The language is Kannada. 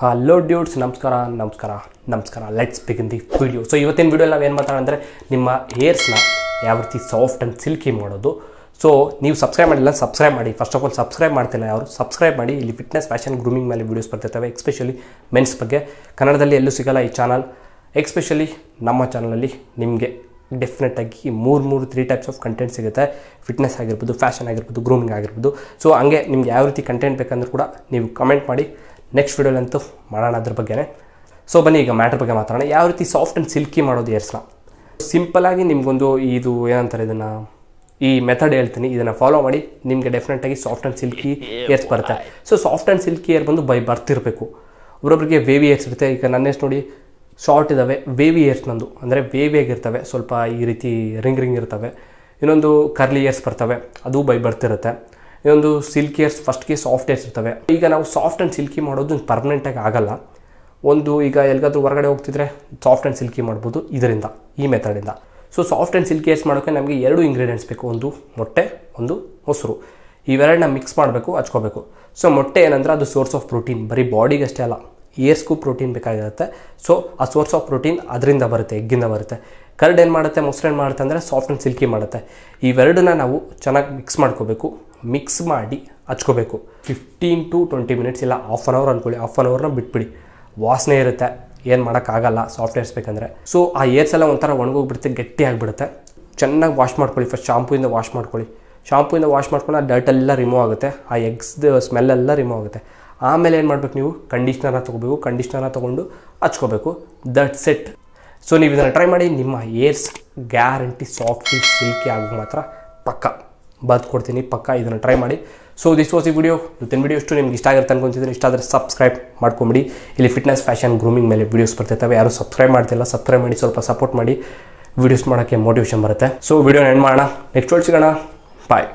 ಹಲೋ ಡ್ಯೂಟ್ಸ್ ನಮಸ್ಕಾರ ನಮಸ್ಕಾರ ನಮಸ್ಕಾರ let's begin the video so ಇವತ್ತಿನ ವಿಡಿಯೋಲ್ಲಿ ನಾವು ಏನು ಮಾತಾಡೋಣ ಅಂದರೆ ನಿಮ್ಮ ಹೇರ್ಸ್ನ ಯಾವ ರೀತಿ ಸಾಫ್ಟ್ ಆ್ಯಂಡ್ ಸಿಲ್ಕಿ ಮಾಡೋದು ಸೊ ನೀವು ಸಬ್ಸ್ಕ್ರೈಬ್ ಮಾಡಿಲ್ಲ ಸಬ್ಸ್ಕ್ರೈಬ್ ಮಾಡಿ ಫಸ್ಟ್ ಆಫ್ ಆಲ್ ಸಬ್ಸ್ಕ್ರೈಬ್ ಮಾಡ್ತಿಲ್ಲ ಯಾರು ಸಬ್ಸ್ಕ್ರೈಬ್ ಮಾಡಿ ಇಲ್ಲಿ ಫಿಟ್ನೆಸ್ ಫ್ಯಾಷನ್ ಗ್ರೂಮಿಂಗ್ ಮೇಲೆ ವೀಡಿಯೋಸ್ ಬರ್ತಿರ್ತವೆ ಎಕ್ಸ್ಪೆಷಲಿ ಮೆನ್ಸ್ ಬಗ್ಗೆ ಕನ್ನಡದಲ್ಲಿ ಎಲ್ಲೂ ಸಿಗಲ್ಲ ಈ ಚಾನಲ್ ಎಕ್ಸ್ಪೆಷಲಿ ನಮ್ಮ ಚಾನಲಲ್ಲಿ ನಿಮಗೆ ಡೆಫಿನೆಟಾಗಿ ಮೂರು ಮೂರು ತ್ರೀ ಟೈಪ್ಸ್ ಆಫ್ ಕಂಟೆಂಟ್ ಸಿಗುತ್ತೆ ಫಿಟ್ನೆಸ್ ಆಗಿರ್ಬೋದು ಫ್ಯಾಷನ್ ಆಗಿರ್ಬೋದು ಗ್ರೂಮಿಂಗ್ ಆಗಿರ್ಬೋದು ಸೊ ಹಂಗೆ ನಿಮ್ಗೆ ಯಾವ ರೀತಿ ಕಂಟೆಂಟ್ ಬೇಕಂದ್ರೂ ಕೂಡ ನೀವು ಕಮೆಂಟ್ ಮಾಡಿ ನೆಕ್ಸ್ಟ್ ವೀಡಿಯೋಲಂತೂ ಮಾಡೋಣ ಅದ್ರ ಬಗ್ಗೆ ಸೊ ಬನ್ನಿ ಈಗ ಮ್ಯಾಟ್ರ್ ಬಗ್ಗೆ ಮಾತಾಡೋಣ ಯಾವ ರೀತಿ ಸಾಫ್ಟ್ ಆ್ಯಂಡ್ ಸಿಲ್ಕಿ ಮಾಡೋದು ಏರ್ಸ್ನ ಸಿಂಪಲ್ಲಾಗಿ ನಿಮಗೊಂದು ಇದು ಏನಂತಾರೆ ಇದನ್ನು ಈ ಮೆಥಡ್ ಹೇಳ್ತೀನಿ ಇದನ್ನು ಫಾಲೋ ಮಾಡಿ ನಿಮಗೆ ಡೆಫಿನೆಟಾಗಿ ಸಾಫ್ಟ್ ಆ್ಯಂಡ್ ಸಿಲ್ಕಿ ಏರ್ಸ್ ಬರುತ್ತೆ so soft and silky hair ಬಂದು ಬೈ ಬರ್ತಿರಬೇಕು ಒಬ್ಬೊಬ್ಬರಿಗೆ ವೇವಿ ಏರ್ಸ್ ಇರುತ್ತೆ ಈಗ ನನ್ನ ಎಷ್ಟು ನೋಡಿ ಶಾರ್ಟ್ ಇದ್ದಾವೆ ವೇವಿ ಏರ್ಸ್ ನಂದು ಅಂದರೆ ವೇವಿಯಾಗಿರ್ತವೆ ಸ್ವಲ್ಪ ಈ ರೀತಿ ರಿಂಗ್ ರಿಂಗ್ ಇರ್ತವೆ ಇನ್ನೊಂದು ಕರ್ಲಿ ಏರ್ಸ್ ಬರ್ತವೆ ಅದು ಬೈ ಬರ್ತಿರುತ್ತೆ ಇನ್ನೊಂದು ಏರ್ಸ್ ಫಸ್ಟ್ಗೆ ಏರ್ಸ್ ಇರ್ತವೆ ಈಗ ನಾವು ಸಾಫ್ಟ್ ಆ್ಯಂಡ್ ಸಿಲ್ಕಿ ಮಾಡೋದು ಪರ್ಮನೆಂಟಾಗಿ ಆಗಲ್ಲ ಒಂದು ಈಗ ಎಲ್ಲಿಗಾದ್ರೂ ಹೊರಗಡೆ ಹೋಗ್ತಿದ್ರೆ ಸಾಫ್ಟ್ ಆ್ಯಂಡ್ ಸಿಲ್ಕಿ ಮಾಡ್ಬೋದು ಇದರಿಂದ ಈ ಮೆಥಡಿಂದ ಸೊ ಸಾಫ್ಟ್ ಆ್ಯಂಡ್ ಏರ್ಸ್ ಮಾಡೋಕ್ಕೆ ನಮಗೆ ಎರಡು ಇಂಗ್ರೀಡಿಯೆಂಟ್ಸ್ ಬೇಕು ಒಂದು ಮೊಟ್ಟೆ ಒಂದು ಮೊಸರು ಇವೆರಡನ್ನ ಮಿಕ್ಸ್ ಮಾಡಬೇಕು ಹಚ್ಕೋಬೇಕು ಸೊ ಮೊಟ್ಟೆ ಏನಂದ್ರೆ ಅದು ಸೋರ್ಸ್ ಆಫ್ ಪ್ರೋಟೀನ್ ಬರೀ ಬಾಡಿಗೆ ಅಷ್ಟೇ ಅಲ್ಲ ಏರ್ಸ್ಗೂ ಪ್ರೋಟೀನ್ ಬೇಕಾಗಿರುತ್ತೆ ಸೊ ಆ ಸೋರ್ಸ್ ಆಫ್ ಪ್ರೋಟೀನ್ ಅದರಿಂದ ಬರುತ್ತೆ ಎಗ್ಗಿಂದ ಬರುತ್ತೆ ಕರ್ಡ್ ಏನು ಮಾಡುತ್ತೆ ಮೊಸರು ಏನು ಮಾಡುತ್ತೆ ಅಂದರೆ ಸಾಫ್ಟ್ ಆ್ಯಂಡ್ ಸಿಲ್ಕಿ ಮಾಡುತ್ತೆ ಇವೆರಡನ್ನ ನಾವು ಚೆನ್ನಾಗಿ ಮಿಕ್ಸ್ ಮಾಡ್ಕೋಬೇಕು ಮಿಕ್ಸ್ ಮಾಡಿ ಹಚ್ಕೋಬೇಕು ಫಿಫ್ಟೀನ್ ಟು ಟ್ವೆಂಟಿ ಮಿನಿಟ್ಸ್ ಇಲ್ಲ ಹಾಫ್ ಆನ್ ಅವರ್ ಅಂದ್ಕೊಳ್ಳಿ ಹಾಫ್ ಅನ್ ಅವರ್ನ ಬಿಟ್ಬಿಡಿ ವಾಸನೆ ಇರುತ್ತೆ ಏನು ಮಾಡೋಕ್ಕಾಗಲ್ಲ ಸಾಫ್ಟ್ ಏರ್ಸ್ ಬೇಕಂದರೆ ಸೊ ಆ ಏರ್ಸ್ ಎಲ್ಲ ಒಂಥರ ಒಣಗೋಗ್ಬಿಡುತ್ತೆ ಗಟ್ಟಿ ಆಗಿಬಿಡುತ್ತೆ ಚೆನ್ನಾಗಿ ವಾಶ್ ಮಾಡ್ಕೊಳ್ಳಿ ಫಸ್ಟ್ ಶಾಂಪೂಯಿಂದ ವಾಶ್ ಮಾಡ್ಕೊಳ್ಳಿ ಶಾಂಪೂಯಿಂದ ವಾಶ್ ಮಾಡ್ಕೊಂಡು ಆ ಎಲ್ಲ ರಿಮೂವ್ ಆಗುತ್ತೆ ಆ ಎಗ್ಸ್ದು ಸ್ಮೆಲ್ಲೆಲ್ಲ ರಿಮೂವ್ ಆಗುತ್ತೆ ಆಮೇಲೆ ಏನು ಮಾಡಬೇಕು ನೀವು ಕಂಡೀಷ್ನರ್ನ ತೊಗೋಬೇಕು ಕಂಡೀಷ್ನರ್ನ ತೊಗೊಂಡು ಹಚ್ಕೋಬೇಕು ದಟ್ ಸೆಟ್ ಸೊ ನೀವು ಇದನ್ನು ಟ್ರೈ ಮಾಡಿ ನಿಮ್ಮ ಏರ್ಸ್ ಗ್ಯಾರಂಟಿ ಸಾಫ್ಟ್ ಸಿಲ್ಕಿ ಆಗೋದು ಮಾತ್ರ ಪಕ್ಕ ಬರ್ದು ಕೊಡ್ತೀನಿ ಪಕ್ಕ ಇದನ್ನು ಟ್ರೈ ಮಾಡಿ ಸೊ ದಿಸ್ ವಾಸ್ ಈ ವಿಡಿಯೋ ಇವತ್ತಿನ ವಿಡಿಯೋ ಇಷ್ಟು ನಿಮ್ಗೆ ಇಷ್ಟ ಆಗಿರುತ್ತೆ ಅನ್ಕೊಂತಿದ್ದೀನಿ ಇಷ್ಟ ಆದರೆ ಸಬ್ಸ್ಕ್ರೈಬ್ ಮಾಡ್ಕೊಂಬಿಡಿ ಇಲ್ಲಿ ಫಿಟ್ನೆಸ್ ಫ್ಯಾಷನ್ ಗ್ರೂಮಿಂಗ್ ಮೇಲೆ ವೀಡಿಯೋಸ್ ಬರ್ತಿರ್ತವೆ ಯಾರು ಸಬ್ಸ್ಕ್ರೈಬ್ ಮಾಡ್ತಿಲ್ಲ ಸಬ್ಸ್ಕ್ರೈಬ್ ಮಾಡಿ ಸ್ವಲ್ಪ ಸಪೋರ್ಟ್ ಮಾಡಿ ವೀಡಿಯೋಸ್ ಮಾಡೋಕ್ಕೆ ಮೋಟಿವೇಶನ್ ಬರುತ್ತೆ ಸೊ ವಿಡಿಯೋ ಎಂಡ್ ಮಾಡೋಣ ನೆಕ್ಸ್ಟ್ ಸಿಗೋಣ ಬಾಯ್